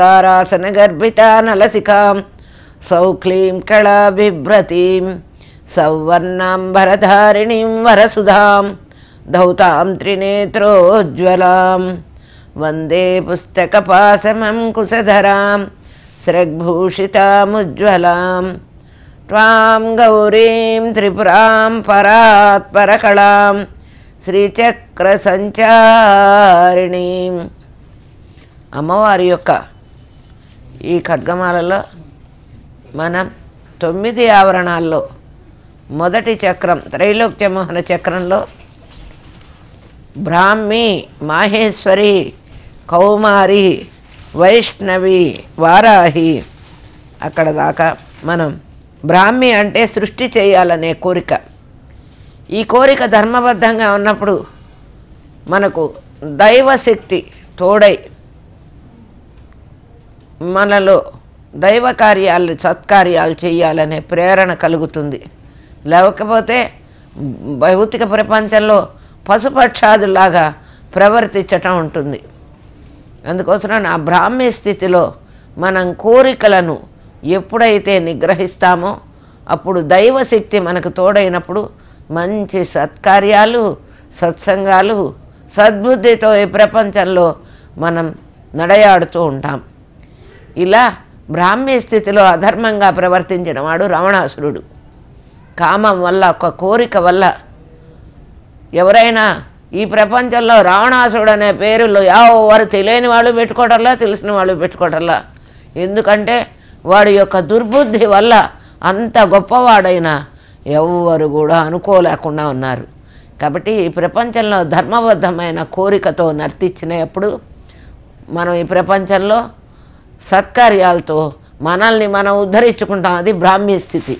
ासनगर्भिता नलसिकां सौख्लीं कलाभिभ्रतीं सौवर्णां वरधारिणीं वरसुधां धौतां त्रिनेत्रोज्ज्वलां वन्दे पुस्तकपासमं कुशधरां स्रग्भूषितामुज्ज्वलां त्वां गौरीं त्रिपुरां परात्परकलां श्रीचक्रसञ्चारिणीं अम्मवारि ओका ఈ ఖడ్గమాలలో మనం తొమ్మిది ఆవరణాల్లో మొదటి చక్రం త్రైలోక్యమోహన చక్రంలో బ్రాహ్మి మాహేశ్వరి కౌమారి వైష్ణవి వారాహి అక్కడ దాకా మనం బ్రాహ్మి అంటే సృష్టి చేయాలనే కోరిక ఈ కోరిక ధర్మబద్ధంగా ఉన్నప్పుడు మనకు దైవశక్తి తోడై మనలో దైవ కార్యాలు సత్కార్యాలు చేయాలనే ప్రేరణ కలుగుతుంది లేకపోతే భౌతిక ప్రపంచంలో పశుపక్షాదులాగా ప్రవర్తించటం ఉంటుంది అందుకోసం నా బ్రాహ్మీ స్థితిలో మనం కోరికలను ఎప్పుడైతే నిగ్రహిస్తామో అప్పుడు దైవశక్తి మనకు తోడైనప్పుడు మంచి సత్కార్యాలు సత్సంగాలు సద్బుద్ధితో ఈ ప్రపంచంలో మనం నడయాడుతూ ఉంటాం ఇలా బ్రాహ్మీ స్థితిలో అధర్మంగా ప్రవర్తించిన వాడు రావణాసురుడు కామం వల్ల ఒక కోరిక వల్ల ఎవరైనా ఈ ప్రపంచంలో రావణాసురుడు అనే పేరులో ఎవరు తెలియని వాళ్ళు పెట్టుకోవటంలా తెలిసిన వాళ్ళు పెట్టుకోవటంలా ఎందుకంటే వాడి యొక్క దుర్బుద్ధి వల్ల అంత గొప్పవాడైన ఎవ్వరు కూడా అనుకోలేకుండా ఉన్నారు కాబట్టి ఈ ప్రపంచంలో ధర్మబద్ధమైన కోరికతో నర్తించినప్పుడు మనం ఈ ప్రపంచంలో సత్కార్యాలతో మనల్ని మనం ఉద్ధరించుకుంటాం అది బ్రాహ్మీ స్థితి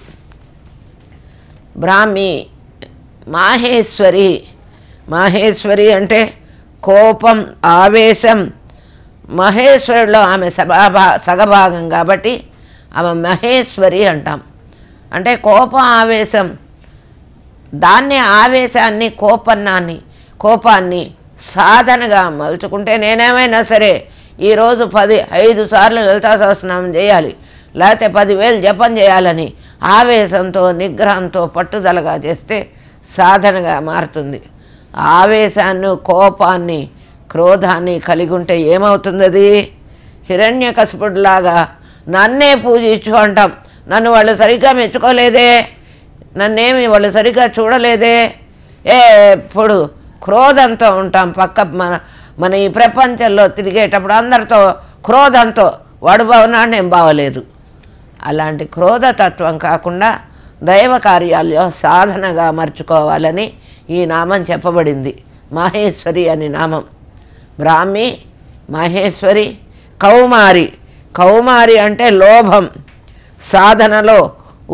బ్రాహ్మి మాహేశ్వరి మాహేశ్వరి అంటే కోపం ఆవేశం మహేశ్వరులో ఆమె సభాభా సగభాగం కాబట్టి ఆమె మహేశ్వరి అంటాం అంటే కోపం ఆవేశం దాన్ని ఆవేశాన్ని కోపన్నాన్ని కోపాన్ని సాధనగా మలుచుకుంటే నేనేమైనా సరే ఈరోజు పది ఐదు సార్లు లలితా సహస్రనామం చేయాలి లేకపోతే పదివేలు జపం చేయాలని ఆవేశంతో నిగ్రహంతో పట్టుదలగా చేస్తే సాధనగా మారుతుంది ఆవేశాన్ని కోపాన్ని క్రోధాన్ని కలిగి ఉంటే ఏమవుతుంది అది హిరణ్య కసిపుడిలాగా నన్నే పూజించు అంటాం నన్ను వాళ్ళు సరిగ్గా మెచ్చుకోలేదే నన్నేమి వాళ్ళు సరిగ్గా చూడలేదే ఎప్పుడు క్రోధంతో ఉంటాం పక్క మన మన ఈ ప్రపంచంలో తిరిగేటప్పుడు అందరితో క్రోధంతో వాడు బాగున్నాడు నేను బాగలేదు అలాంటి క్రోధతత్వం కాకుండా దైవ కార్యాలయం సాధనగా మర్చుకోవాలని ఈ నామం చెప్పబడింది మహేశ్వరి అని నామం బ్రాహ్మి మహేశ్వరి కౌమారి కౌమారి అంటే లోభం సాధనలో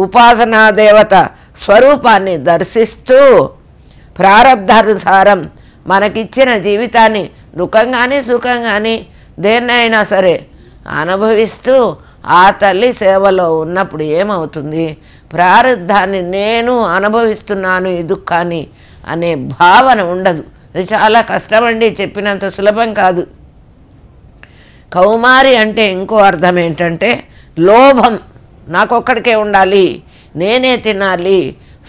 ఉపాసనా దేవత స్వరూపాన్ని దర్శిస్తూ ప్రారంధానుసారం మనకిచ్చిన జీవితాన్ని దుఃఖం కానీ సుఖం కానీ దేన్నైనా సరే అనుభవిస్తూ ఆ తల్లి సేవలో ఉన్నప్పుడు ఏమవుతుంది ప్రారంధాన్ని నేను అనుభవిస్తున్నాను ఈ దుఃఖాన్ని అనే భావన ఉండదు అది చాలా కష్టమండి చెప్పినంత సులభం కాదు కౌమారి అంటే ఇంకో అర్థం ఏంటంటే లోభం నాకొక్కడికే ఉండాలి నేనే తినాలి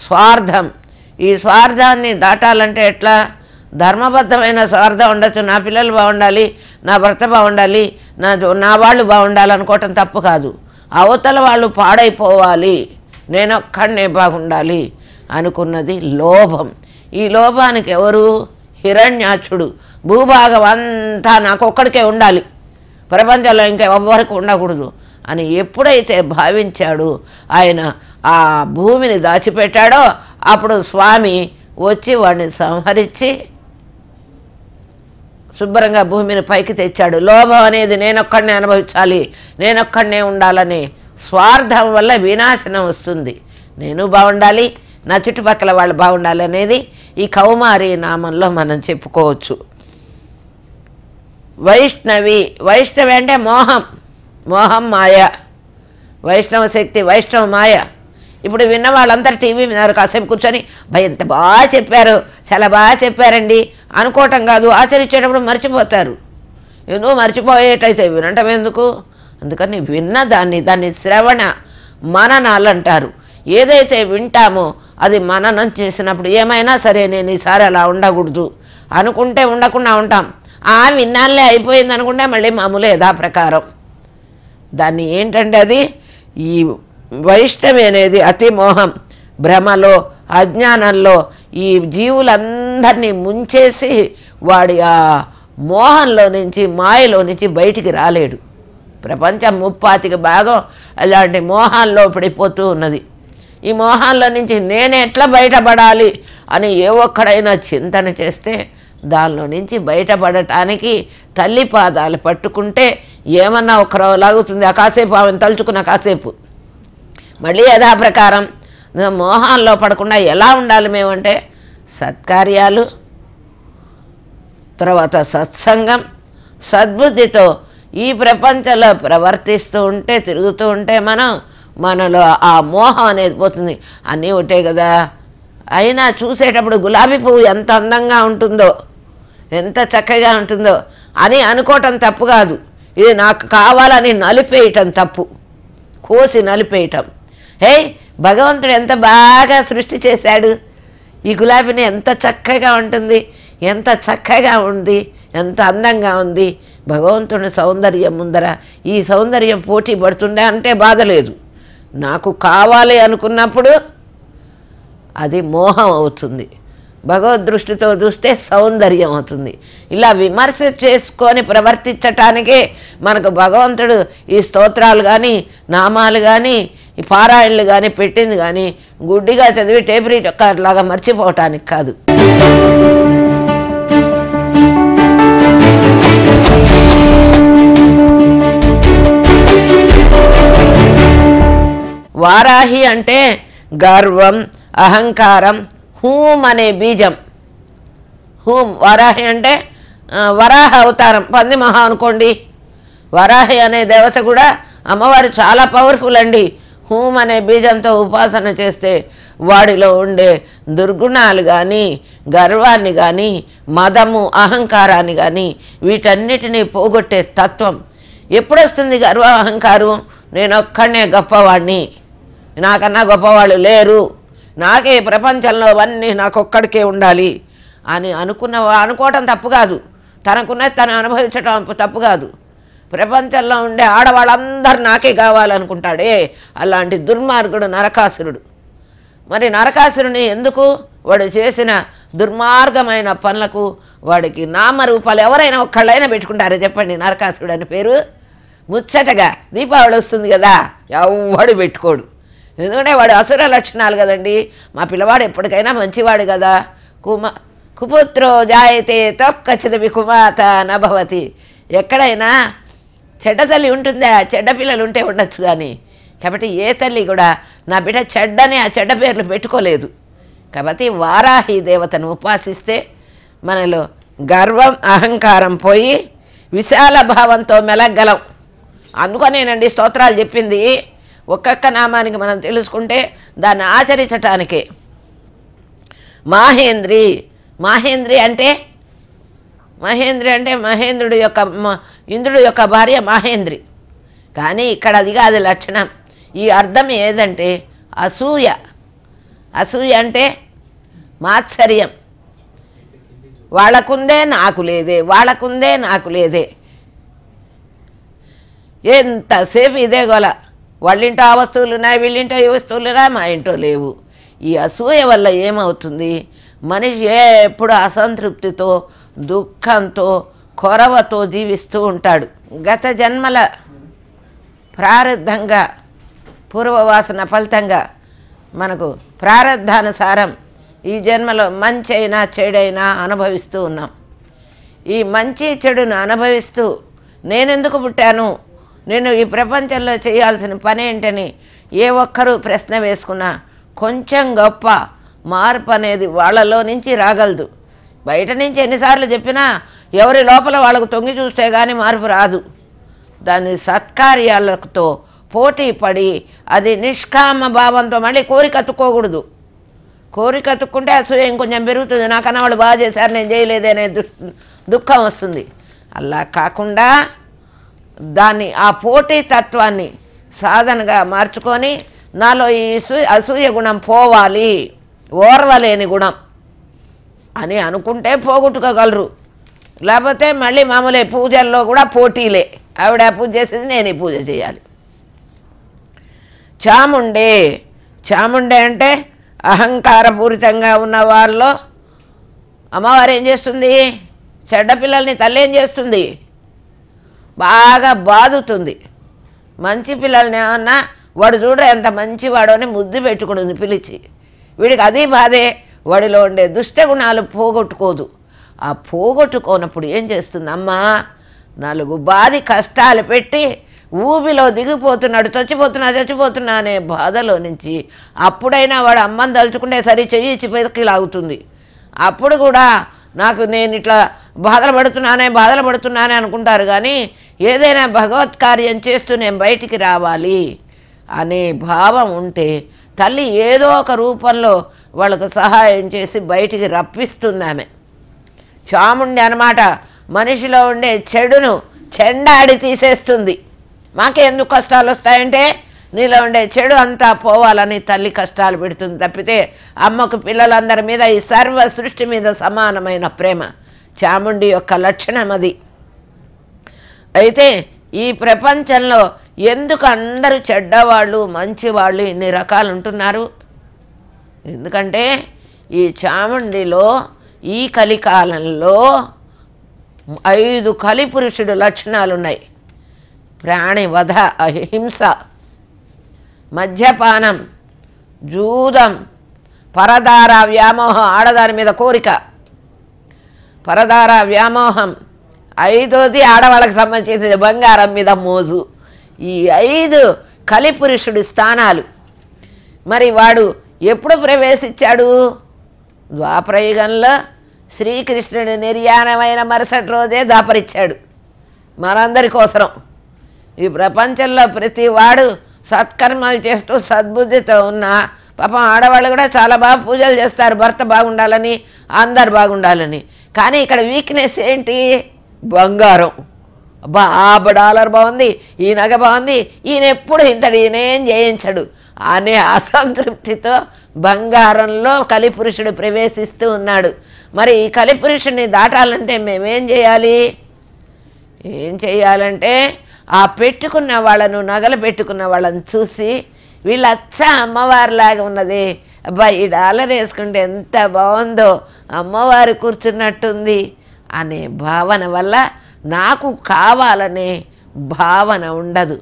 స్వార్థం ఈ స్వార్థాన్ని దాటాలంటే ఎట్లా ధర్మబద్ధమైన స్వార్థం ఉండొచ్చు నా పిల్లలు బాగుండాలి నా భర్త బాగుండాలి నా నా వాళ్ళు బాగుండాలనుకోవటం తప్పు కాదు అవతల వాళ్ళు పాడైపోవాలి నేను ఒక్కడనే బాగుండాలి అనుకున్నది లోభం ఈ లోభానికి ఎవరు హిరణ్యాచుడు భూభాగం అంతా నాకు ఒక్కడికే ఉండాలి ప్రపంచంలో ఇంకెవ్వరికి ఉండకూడదు అని ఎప్పుడైతే భావించాడు ఆయన ఆ భూమిని దాచిపెట్టాడో అప్పుడు స్వామి వచ్చి వాడిని సంహరించి శుభ్రంగా భూమిని పైకి తెచ్చాడు లోభం అనేది నేనొక్కడనే అనుభవించాలి నేనొక్కడనే ఉండాలని స్వార్థం వల్ల వినాశనం వస్తుంది నేను బాగుండాలి నా చుట్టుపక్కల వాళ్ళు బాగుండాలి అనేది ఈ కౌమారి నామంలో మనం చెప్పుకోవచ్చు వైష్ణవి వైష్ణవి అంటే మోహం మోహం మాయ వైష్ణవ శక్తి వైష్ణవ మాయ ఇప్పుడు విన్న వాళ్ళందరూ టీవీ విన్నారు కాసేపు కూర్చొని భయ ఎంత బాగా చెప్పారు చాలా బాగా చెప్పారండి అనుకోవటం కాదు ఆచరించేటప్పుడు మర్చిపోతారు ఎన్నో మర్చిపోయేటైతే వినటం ఎందుకు అందుకని విన్న దాన్ని దాన్ని శ్రవణ మననాలు అంటారు ఏదైతే వింటామో అది మననం చేసినప్పుడు ఏమైనా సరే నేను ఈసారి అలా ఉండకూడదు అనుకుంటే ఉండకుండా ఉంటాం ఆ విన్నాళ్ళే అయిపోయింది అనుకుంటే మళ్ళీ మామూలు యథాప్రకారం దాన్ని ఏంటంటే అది ఈ వైష్ణవి అనేది అతి మోహం భ్రమలో అజ్ఞానంలో ఈ జీవులందరినీ ముంచేసి వాడి ఆ మోహంలో నుంచి మాయలో నుంచి బయటికి రాలేడు ప్రపంచం ముప్పాతికి భాగం అలాంటి మోహాల్లో పడిపోతూ ఉన్నది ఈ మోహాల్లో నుంచి నేనే ఎట్లా బయటపడాలి అని ఏ ఒక్కడైనా చింతన చేస్తే దానిలో నుంచి బయటపడటానికి తల్లి పాదాలు పట్టుకుంటే ఏమన్నా ఒక లాగుతుంది ఆ కాసేపు ఆమెను తలుచుకున్న కాసేపు మళ్ళీ యథాప్రకారం మోహాల్లో పడకుండా ఎలా ఉండాలి మేమంటే సత్కార్యాలు తర్వాత సత్సంగం సద్బుద్ధితో ఈ ప్రపంచంలో ప్రవర్తిస్తూ ఉంటే తిరుగుతూ ఉంటే మనం మనలో ఆ మోహం అనేది పోతుంది అన్నీ ఒకటే కదా అయినా చూసేటప్పుడు గులాబీ పువ్వు ఎంత అందంగా ఉంటుందో ఎంత చక్కగా ఉంటుందో అని అనుకోవటం తప్పు కాదు ఇది నాకు కావాలని నలిపేయటం తప్పు కోసి నలిపేయటం హే భగవంతుడు ఎంత బాగా సృష్టి చేశాడు ఈ గులాబీని ఎంత చక్కగా ఉంటుంది ఎంత చక్కగా ఉంది ఎంత అందంగా ఉంది భగవంతుని సౌందర్యం ముందర ఈ సౌందర్యం పోటీ పడుతుండే అంటే బాధ లేదు నాకు కావాలి అనుకున్నప్పుడు అది మోహం అవుతుంది భగవద్దృష్టితో చూస్తే సౌందర్యం అవుతుంది ఇలా విమర్శ చేసుకొని ప్రవర్తించటానికే మనకు భగవంతుడు ఈ స్తోత్రాలు కానీ నామాలు కానీ ఈ పారాయణలు కానీ పెట్టింది కానీ గుడ్డిగా చదివి టేపరీ లాగా మర్చిపోవటానికి కాదు వారాహి అంటే గర్వం అహంకారం హూమ్ అనే బీజం హూమ్ వరాహి అంటే వరాహ అవతారం పంది మహా అనుకోండి వరాహి అనే దేవత కూడా అమ్మవారు చాలా పవర్ఫుల్ అండి హూమ్ అనే బీజంతో ఉపాసన చేస్తే వాడిలో ఉండే దుర్గుణాలు కానీ గర్వాన్ని కానీ మదము అహంకారాన్ని కానీ వీటన్నిటినీ పోగొట్టే తత్వం ఎప్పుడొస్తుంది గర్వ అహంకారం నేను ఒక్కడనే గొప్పవాడిని నాకన్నా గొప్పవాళ్ళు లేరు నాకే ప్రపంచంలో అవన్నీ నాకొక్కడికే ఉండాలి అని అనుకున్న అనుకోవటం తప్పు కాదు తనకున్నది తను అనుభవించటం తప్పు కాదు ప్రపంచంలో ఉండే ఆడవాళ్ళందరు నాకే కావాలనుకుంటాడే అలాంటి దుర్మార్గుడు నరకాసురుడు మరి నరకాసురుని ఎందుకు వాడు చేసిన దుర్మార్గమైన పనులకు వాడికి నామరూపాలు ఎవరైనా ఒక్కళ్ళైనా పెట్టుకుంటారో చెప్పండి నరకాసురుడు అని పేరు ముచ్చటగా దీపావళి వస్తుంది కదా ఎవడు పెట్టుకోడు ఎందుకంటే వాడు అసుర లక్షణాలు కదండి మా పిల్లవాడు ఎప్పటికైనా మంచివాడు కదా కుమ కుపుత్రో జాయతే తొక్క చిదవి కుమాత నభవతి ఎక్కడైనా చెడ్డ తల్లి ఉంటుందా చెడ్డ పిల్లలు ఉంటే ఉండొచ్చు కానీ కాబట్టి ఏ తల్లి కూడా నా బిడ్డ చెడ్డని ఆ చెడ్డ పేర్లు పెట్టుకోలేదు కాబట్టి వారాహి దేవతను ఉపాసిస్తే మనలో గర్వం అహంకారం పోయి విశాల భావంతో మెలగలం అందుకనేనండి స్తోత్రాలు చెప్పింది ఒక్కొక్క నామానికి మనం తెలుసుకుంటే దాన్ని ఆచరించటానికే మాహేంద్రి మాహేంద్రి అంటే మహేంద్రి అంటే మహేంద్రుడు యొక్క ఇంద్రుడు యొక్క భార్య మహేంద్రి కానీ ఇక్కడ అది కాదు లక్షణం ఈ అర్థం ఏదంటే అసూయ అసూయ అంటే మాత్సర్యం వాళ్ళకుందే నాకు లేదే వాళ్ళకుందే నాకు లేదే ఎంతసేపు ఇదే గొల వాళ్ళింటో ఆ వస్తువులు ఉన్నాయి వీళ్ళింటో ఈ వస్తువులున్నాయి మా ఇంటో లేవు ఈ అసూయ వల్ల ఏమవుతుంది మనిషి ఎప్పుడు అసంతృప్తితో దుఃఖంతో కొరవతో జీవిస్తూ ఉంటాడు గత జన్మల ప్రారంధంగా పూర్వవాసన ఫలితంగా మనకు ప్రారంధానుసారం ఈ జన్మలో మంచి అయినా చెడైనా అనుభవిస్తూ ఉన్నాం ఈ మంచి చెడును అనుభవిస్తూ నేనెందుకు పుట్టాను నేను ఈ ప్రపంచంలో చేయాల్సిన పని ఏంటని ఏ ఒక్కరూ ప్రశ్న వేసుకున్నా కొంచెం గొప్ప మార్పు అనేది వాళ్ళలో నుంచి రాగలదు బయట నుంచి ఎన్నిసార్లు చెప్పినా ఎవరి లోపల వాళ్ళకు తొంగి చూస్తే కానీ మార్పు రాదు దాని సత్కార్యాలతో పోటీ పడి అది నిష్కామ భావంతో మళ్ళీ కోరిక అతుక్కోకూడదు కోరిక అతుక్కుంటే అసూయ ఇంకొంచెం పెరుగుతుంది నాకన్నా వాళ్ళు బాగా చేశారు నేను చేయలేదనే అనే దుఃఖం వస్తుంది అలా కాకుండా దాన్ని ఆ పోటీ తత్వాన్ని సాధనగా మార్చుకొని నాలో ఈ అసూయ గుణం పోవాలి ఓర్వలేని గుణం అని అనుకుంటే పోగొట్టుకోగలరు లేకపోతే మళ్ళీ మామూలే పూజల్లో కూడా పోటీలే ఆవిడ పూజ చేసింది నేను ఈ పూజ చేయాలి చాముండి చాముండి అంటే అహంకారపూరితంగా ఉన్న వాళ్ళలో అమ్మవారు ఏం చేస్తుంది చెడ్డ పిల్లల్ని తల్లి ఏం చేస్తుంది బాగా బాదుతుంది మంచి పిల్లల్ని ఏమన్నా వాడు చూడ ఎంత మంచివాడు అని ముద్దు పెట్టుకుంటుంది పిలిచి వీడికి అది బాధే వాడిలో ఉండే దుష్టగుణాలు పోగొట్టుకోదు ఆ పోగొట్టుకోనప్పుడు ఏం చేస్తుందమ్మా నాలుగు బాధి కష్టాలు పెట్టి ఊబిలో దిగిపోతున్నాడు చచ్చిపోతున్నా చచ్చిపోతున్నా అనే బాధలో నుంచి అప్పుడైనా వాడు అమ్మని తలుచుకుంటే సరి చెయ్యి ఇచ్చి లాగుతుంది అప్పుడు కూడా నాకు నేను ఇట్లా బాధలు పడుతున్నానే బాధలు పడుతున్నానే అనుకుంటారు కానీ ఏదైనా భగవత్ కార్యం చేస్తూ నేను బయటికి రావాలి అనే భావం ఉంటే తల్లి ఏదో ఒక రూపంలో వాళ్ళకు సహాయం చేసి బయటికి రప్పిస్తుంది ఆమె చాముండి అనమాట మనిషిలో ఉండే చెడును చెండాడి తీసేస్తుంది ఎందుకు కష్టాలు వస్తాయంటే నీలో ఉండే చెడు అంతా పోవాలని తల్లి కష్టాలు పెడుతుంది తప్పితే అమ్మకు పిల్లలందరి మీద ఈ సర్వ సృష్టి మీద సమానమైన ప్రేమ చాముండి యొక్క లక్షణం అది అయితే ఈ ప్రపంచంలో ఎందుకు అందరూ చెడ్డవాళ్ళు మంచివాళ్ళు ఇన్ని రకాలు ఉంటున్నారు ఎందుకంటే ఈ చాముండిలో ఈ కలికాలంలో ఐదు కలి పురుషుడు లక్షణాలు ఉన్నాయి ప్రాణివధ అహింస మద్యపానం జూదం పరదార వ్యామోహం ఆడదాని మీద కోరిక పరదార వ్యామోహం ఐదోది ఆడవాళ్ళకి సంబంధించింది బంగారం మీద మోజు ఈ ఐదు కలిపురుషుడి స్థానాలు మరి వాడు ఎప్పుడు ప్రవేశించాడు ద్వాపరయుగంలో శ్రీకృష్ణుడు నిర్యాణమైన మరుసటి రోజే దాపరిచ్చాడు మనందరి కోసం ఈ ప్రపంచంలో ప్రతి వాడు సత్కర్మలు చేస్తూ సద్బుద్ధితో ఉన్న పాపం ఆడవాళ్ళు కూడా చాలా బాగా పూజలు చేస్తారు భర్త బాగుండాలని అందరు బాగుండాలని కానీ ఇక్కడ వీక్నెస్ ఏంటి బంగారం అబ్బా ఆ డాలర్ బాగుంది ఈ నగ బాగుంది ఈయన ఎప్పుడు ఇంతటి ఈయనేం చేయించడు అనే అసంతృప్తితో బంగారంలో కలిపురుషుడు ప్రవేశిస్తూ ఉన్నాడు మరి ఈ కలిపురుషుడిని దాటాలంటే మేమేం చేయాలి ఏం చేయాలంటే ఆ పెట్టుకున్న వాళ్ళను నగలు పెట్టుకున్న వాళ్ళని చూసి వీళ్ళు అచ్చ అమ్మవారిలాగా ఉన్నది అబ్బా ఈ డాలర్ వేసుకుంటే ఎంత బాగుందో అమ్మవారు కూర్చున్నట్టుంది అనే భావన వల్ల నాకు కావాలనే భావన ఉండదు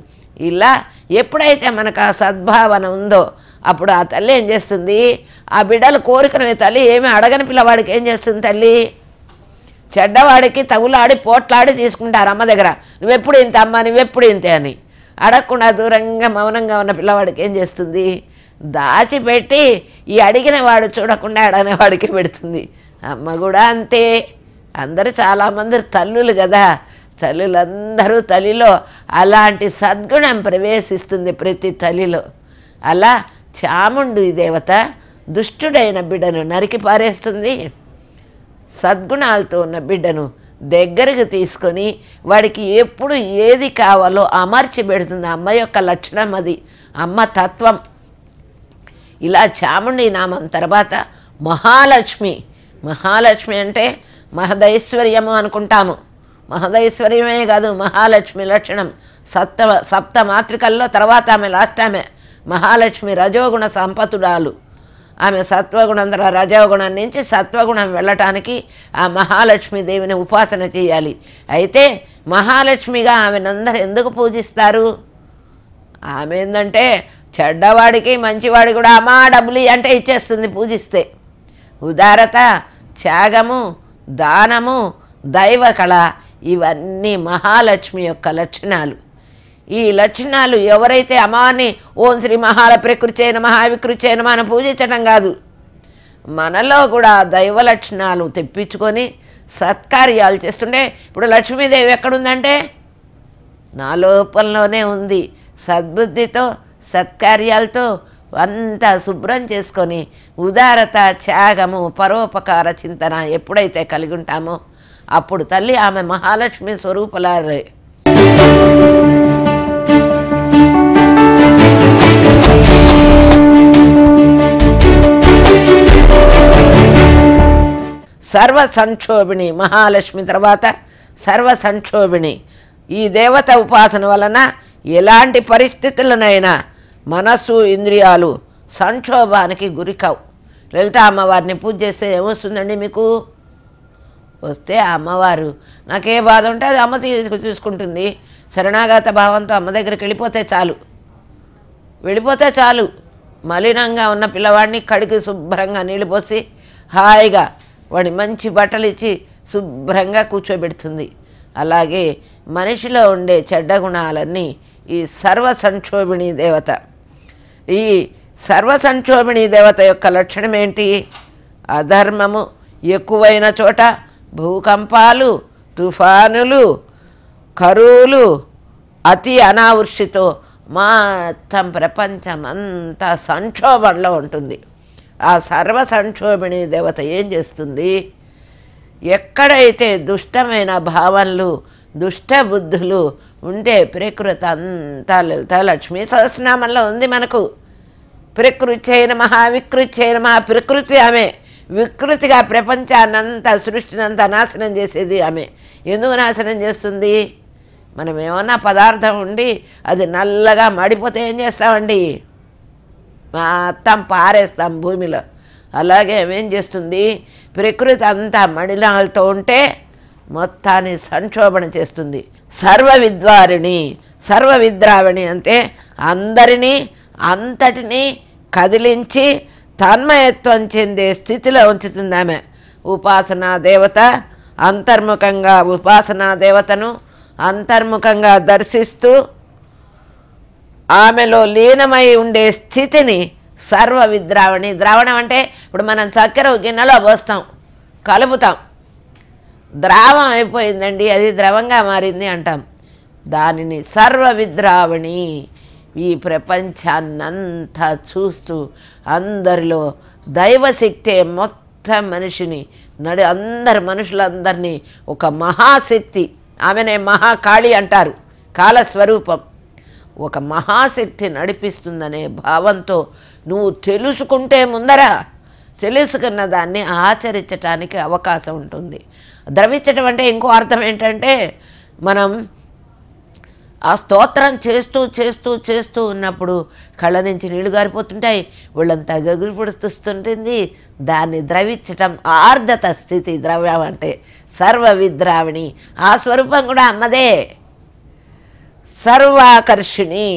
ఇలా ఎప్పుడైతే మనకు ఆ సద్భావన ఉందో అప్పుడు ఆ తల్లి ఏం చేస్తుంది ఆ బిడ్డలు కోరికను తల్లి ఏమి అడగని పిల్లవాడికి ఏం చేస్తుంది తల్లి చెడ్డవాడికి తగులాడి పోట్లాడి తీసుకుంటారు అమ్మ దగ్గర నువ్వెప్పుడు ఇంత అమ్మ నువ్వెప్పుడు ఇంతే అని అడగకుండా దూరంగా మౌనంగా ఉన్న పిల్లవాడికి ఏం చేస్తుంది దాచిపెట్టి ఈ అడిగిన వాడు చూడకుండా అడగనేవాడికి పెడుతుంది అమ్మ కూడా అంతే అందరూ చాలామంది తల్లులు కదా తల్లులందరూ తల్లిలో అలాంటి సద్గుణం ప్రవేశిస్తుంది ప్రతి తల్లిలో అలా చాముండు దేవత దుష్టుడైన బిడ్డను నరికి పారేస్తుంది సద్గుణాలతో ఉన్న బిడ్డను దగ్గరకు తీసుకొని వాడికి ఎప్పుడు ఏది కావాలో అమర్చి పెడుతుంది అమ్మ యొక్క లక్షణం అది అమ్మ తత్వం ఇలా చాముండి నామం తర్వాత మహాలక్ష్మి మహాలక్ష్మి అంటే మహదైశ్వర్యము అనుకుంటాము మహదైశ్వర్యమే కాదు మహాలక్ష్మి లక్షణం సప్త సప్త మాతృకల్లో తర్వాత ఆమె లాస్ట్ ఆమె మహాలక్ష్మి రజోగుణ సంపతుడాలు ఆమె సత్వగుణం ద్వారా రజోగుణం నుంచి సత్వగుణం వెళ్ళటానికి ఆ మహాలక్ష్మి దేవిని ఉపాసన చేయాలి అయితే మహాలక్ష్మిగా ఆమెనందరూ ఎందుకు పూజిస్తారు ఆమె ఏంటంటే చెడ్డవాడికి మంచివాడికి కూడా అమ్మా డబ్బులు అంటే ఇచ్చేస్తుంది పూజిస్తే ఉదారత త్యాగము దానము దైవ కళ ఇవన్నీ మహాలక్ష్మి యొక్క లక్షణాలు ఈ లక్షణాలు ఎవరైతే అమ్మవారిని ఓం శ్రీ మహాల ప్రకృచైన అయిన మనం పూజించడం కాదు మనలో కూడా దైవ లక్షణాలు తెప్పించుకొని సత్కార్యాలు చేస్తుండే ఇప్పుడు లక్ష్మీదేవి ఎక్కడుందంటే నా లోపంలోనే ఉంది సద్బుద్ధితో సత్కార్యాలతో అంతా శుభ్రం చేసుకొని ఉదారత త్యాగము పరోపకార చింతన ఎప్పుడైతే కలిగి ఉంటామో అప్పుడు తల్లి ఆమె మహాలక్ష్మి స్వరూపులారే సర్వ సంక్షోభిణి మహాలక్ష్మి తర్వాత సర్వ సంక్షోభిణి ఈ దేవత ఉపాసన వలన ఎలాంటి పరిస్థితులనైనా మనస్సు ఇంద్రియాలు సంక్షోభానికి గురికావు లలిత అమ్మవారిని పూజ చేస్తే ఏమొస్తుందండి మీకు వస్తే ఆ అమ్మవారు నాకే బాధ ఉంటే అది అమ్మ చూసుకుంటుంది శరణాగత భావంతో అమ్మ దగ్గరికి వెళ్ళిపోతే చాలు వెళ్ళిపోతే చాలు మలినంగా ఉన్న పిల్లవాడిని కడిగి శుభ్రంగా నీళ్ళు పోసి హాయిగా వాడి మంచి బట్టలు ఇచ్చి శుభ్రంగా కూర్చోబెడుతుంది అలాగే మనిషిలో ఉండే చెడ్డ గుణాలన్నీ ఈ సర్వ సంక్షోభిణీ దేవత ఈ సంక్షోభిణీ దేవత యొక్క లక్షణం ఏంటి అధర్మము ఎక్కువైన చోట భూకంపాలు తుఫానులు కరువులు అతి అనావృష్టితో మొత్తం ప్రపంచం అంతా సంక్షోభంలో ఉంటుంది ఆ సర్వ సంక్షోభిణీ దేవత ఏం చేస్తుంది ఎక్కడైతే దుష్టమైన భావనలు దుష్ట బుద్ధులు ఉంటే ప్రకృతి అంతా లలితా లక్ష్మీ సహస్రనామంలో ఉంది మనకు ప్రకృతి నమ వికృత్యై మహా ప్రకృతి ఆమె వికృతిగా సృష్టిని అంతా నాశనం చేసేది ఆమె ఎందుకు నాశనం చేస్తుంది మనం ఏమన్నా పదార్థం ఉండి అది నల్లగా మడిపోతే ఏం చేస్తామండి మొత్తం పారేస్తాం భూమిలో అలాగే ఏం చేస్తుంది ప్రకృతి అంతా మడిలాలతో ఉంటే మొత్తాన్ని సంక్షోభణ చేస్తుంది సర్వ విద్వారిణి సర్వ విద్రావిణి అంటే అందరినీ అంతటినీ కదిలించి తన్మయత్వం చెందే స్థితిలో ఉంచుతుంది ఆమె ఉపాసనా దేవత అంతర్ముఖంగా ఉపాసనా దేవతను అంతర్ముఖంగా దర్శిస్తూ ఆమెలో లీనమై ఉండే స్థితిని సర్వ విద్రావణి ద్రావణం అంటే ఇప్పుడు మనం చక్కెర గిన్నెలో పోస్తాం కలుపుతాం ద్రావం అయిపోయిందండి అది ద్రవంగా మారింది అంటాం దానిని సర్వ విద్రావణి ఈ ప్రపంచాన్నంతా చూస్తూ అందరిలో దైవశక్తే మొత్తం మనిషిని నడి అందరు మనుషులందరినీ ఒక మహాశక్తి ఆమెనే మహాకాళి అంటారు కాలస్వరూపం ఒక మహాశక్తి నడిపిస్తుందనే భావంతో నువ్వు తెలుసుకుంటే ముందర తెలుసుకున్న దాన్ని ఆచరించటానికి అవకాశం ఉంటుంది ద్రవించడం అంటే ఇంకో అర్థం ఏంటంటే మనం ఆ స్తోత్రం చేస్తూ చేస్తూ చేస్తూ ఉన్నప్పుడు కళ్ళ నుంచి నీళ్లు గారిపోతుంటాయి ఒళ్ళంతా గగులు పొడుస్తుంటుంది దాన్ని ద్రవించటం ఆర్ధత స్థితి ద్రవ్యం అంటే సర్వ విద్రావిణి ఆ స్వరూపం కూడా అమ్మదే సర్వాకర్షిణి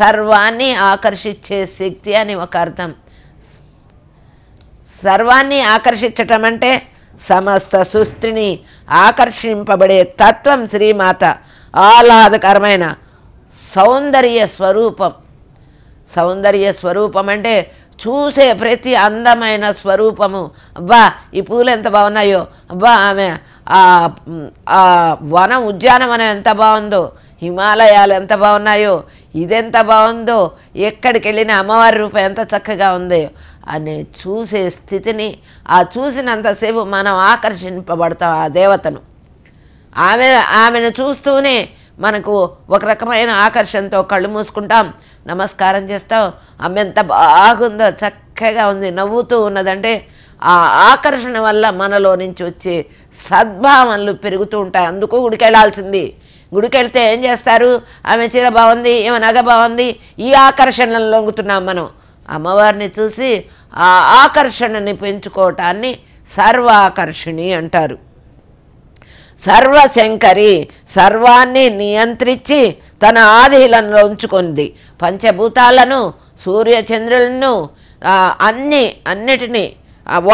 సర్వాన్ని ఆకర్షించే శక్తి అని ఒక అర్థం సర్వాన్ని ఆకర్షించటం అంటే సమస్త సృష్టిని ఆకర్షింపబడే తత్వం శ్రీమాత ఆహ్లాదకరమైన సౌందర్య స్వరూపం సౌందర్య స్వరూపం అంటే చూసే ప్రతి అందమైన స్వరూపము అబ్బా ఈ పూలు ఎంత బాగున్నాయో అబ్బా ఆమె ఆ వనం ఉద్యానవనం ఎంత బాగుందో హిమాలయాలు ఎంత బాగున్నాయో ఇదెంత బాగుందో ఎక్కడికి వెళ్ళిన అమ్మవారి రూపం ఎంత చక్కగా ఉందో అనే చూసే స్థితిని ఆ చూసినంతసేపు మనం ఆకర్షింపబడతాం ఆ దేవతను ఆమె ఆమెను చూస్తూనే మనకు ఒక రకమైన ఆకర్షణతో కళ్ళు మూసుకుంటాం నమస్కారం చేస్తాం ఆమె ఎంత బాగుందో చక్కగా ఉంది నవ్వుతూ ఉన్నదంటే ఆ ఆకర్షణ వల్ల మనలో నుంచి వచ్చే సద్భావనలు పెరుగుతూ ఉంటాయి అందుకు గుడికెళ్ళాల్సింది గుడికెళ్తే ఏం చేస్తారు ఆమె చీర బాగుంది ఏమ నగ బాగుంది ఈ ఆకర్షణలను లొంగుతున్నాం మనం అమ్మవారిని చూసి ఆ ఆకర్షణని పెంచుకోవటాన్ని సర్వాకర్షిణి అంటారు సర్వశంకరి సర్వాన్ని నియంత్రించి తన ఆధీనంలో ఉంచుకుంది పంచభూతాలను సూర్యచంద్రులను అన్ని అన్నిటినీ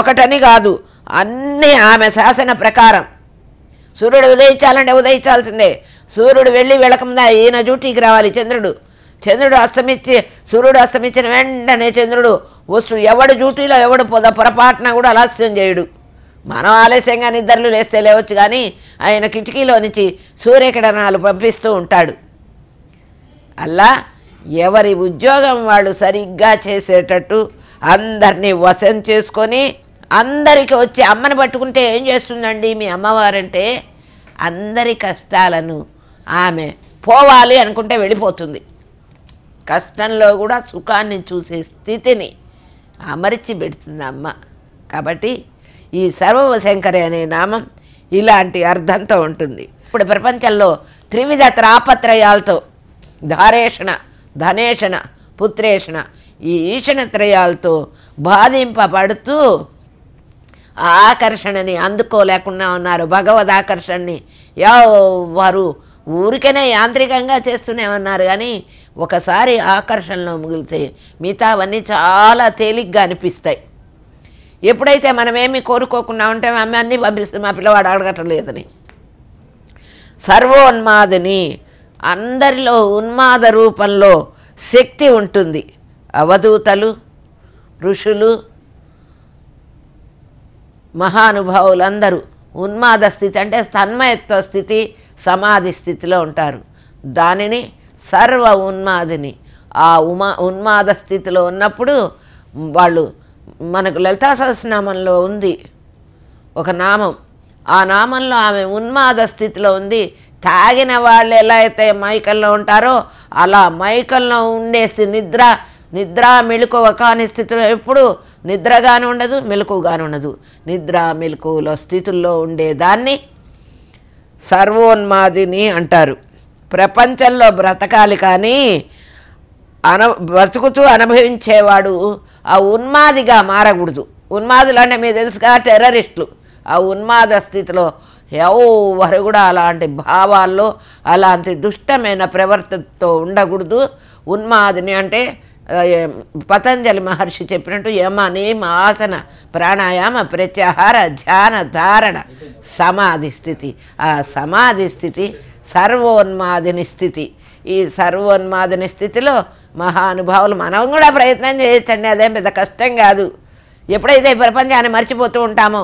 ఒకటని కాదు అన్నీ ఆమె శాసన ప్రకారం సూర్యుడు ఉదయించాలంటే ఉదయించాల్సిందే సూర్యుడు వెళ్ళి వెళ్ళకముందా ఈయన డ్యూటీకి రావాలి చంద్రుడు చంద్రుడు అస్తమిచ్చి సూర్యుడు అస్తమిచ్చిన వెంటనే చంద్రుడు వస్తు ఎవడు డ్యూటీలో ఎవడు పొద పొరపాటున కూడా ఆలస్యం చేయడు మనం ఆలస్యంగా నిద్రలు లేస్తే లేవచ్చు కానీ ఆయన కిటికీలో నుంచి సూర్యకిరణాలు పంపిస్తూ ఉంటాడు అలా ఎవరి ఉద్యోగం వాళ్ళు సరిగ్గా చేసేటట్టు అందరినీ వశం చేసుకొని అందరికి వచ్చి అమ్మని పట్టుకుంటే ఏం చేస్తుందండి మీ అమ్మవారంటే అందరి కష్టాలను ఆమె పోవాలి అనుకుంటే వెళ్ళిపోతుంది కష్టంలో కూడా సుఖాన్ని చూసే స్థితిని అమర్చి పెడుతుంది అమ్మ కాబట్టి ఈ సర్వశంకరి అనే నామం ఇలాంటి అర్థంతో ఉంటుంది ఇప్పుడు ప్రపంచంలో త్రివిధ త్రాపత్రయాలతో ధారేషణ ధనేషణ పుత్రేషణ ఈ త్రయాలతో బాధింపబడుతూ ఆకర్షణని అందుకోలేకుండా ఉన్నారు భగవద్ ఆకర్షణని వారు ఊరికనే యాంత్రికంగా చేస్తూనే ఉన్నారు కానీ ఒకసారి ఆకర్షణలో మిగిలితే మిగతావన్నీ చాలా తేలిగ్గా అనిపిస్తాయి ఎప్పుడైతే మనం ఏమి కోరుకోకుండా ఉంటే అమ్మ అన్నీ పంపిస్తే మా పిల్లవాడు అడగటలేదని సర్వోన్మాదిని అందరిలో ఉన్మాద రూపంలో శక్తి ఉంటుంది అవధూతలు ఋషులు మహానుభావులందరూ ఉన్మాద స్థితి అంటే తన్మయత్వ స్థితి సమాధి స్థితిలో ఉంటారు దానిని సర్వ ఉన్మాదిని ఆ ఉమా ఉన్మాద స్థితిలో ఉన్నప్పుడు వాళ్ళు మనకు లలితా సహస్రనామంలో ఉంది ఒక నామం ఆ నామంలో ఆమె ఉన్మాద స్థితిలో ఉంది తాగిన వాళ్ళు ఎలా అయితే మైకల్లో ఉంటారో అలా మైకల్లో ఉండే నిద్ర నిద్ర మెలకువ కాని స్థితిలో ఎప్పుడు నిద్రగానే ఉండదు మెలకువగానే ఉండదు నిద్ర మెలకువలో స్థితుల్లో ఉండేదాన్ని సర్వోన్మాదిని అంటారు ప్రపంచంలో బ్రతకాలి కానీ అన బ్రతుకుతూ అనుభవించేవాడు ఆ ఉన్మాదిగా మారకూడదు ఉన్మాదులు అంటే మీకు తెలుసుగా టెర్రరిస్టులు ఆ ఉన్మాద స్థితిలో ఎవరు కూడా అలాంటి భావాల్లో అలాంటి దుష్టమైన ప్రవర్తనతో ఉండకూడదు ఉన్మాదిని అంటే పతంజలి మహర్షి చెప్పినట్టు యమ నియమ ఆసన ప్రాణాయామ ప్రత్యాహార ధ్యాన ధారణ సమాధి స్థితి ఆ సమాధి స్థితి సర్వోన్మాదిని స్థితి ఈ సర్వోన్మాదిని స్థితిలో మహానుభావులు మనం కూడా ప్రయత్నం చేయొచ్చండి అదేం పెద్ద కష్టం కాదు ఎప్పుడైతే ప్రపంచాన్ని మర్చిపోతూ ఉంటామో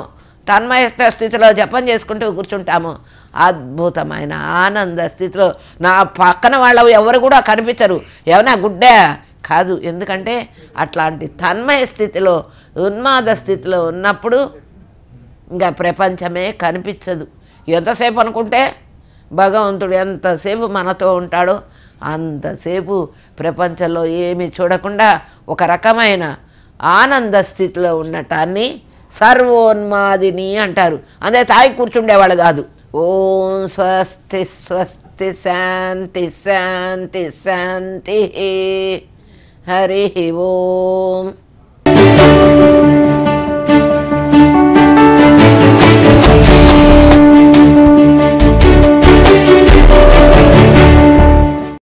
తన్మయ స్థితిలో జపం చేసుకుంటూ కూర్చుంటాము అద్భుతమైన ఆనంద స్థితిలో నా పక్కన వాళ్ళు ఎవరు కూడా కనిపించరు ఏమైనా గుడ్డా కాదు ఎందుకంటే అట్లాంటి తన్మయ స్థితిలో ఉన్మాద స్థితిలో ఉన్నప్పుడు ఇంకా ప్రపంచమే కనిపించదు ఎంతసేపు అనుకుంటే భగవంతుడు ఎంతసేపు మనతో ఉంటాడో అంతసేపు ప్రపంచంలో ఏమి చూడకుండా ఒక రకమైన ఆనంద స్థితిలో ఉన్నటాన్ని సర్వోన్మాదిని అంటారు అదే తాయి కూర్చుండేవాళ్ళు కాదు ఓం స్వస్తి స్వస్తి శాంతి శాంతి శాంతి హరి ఓం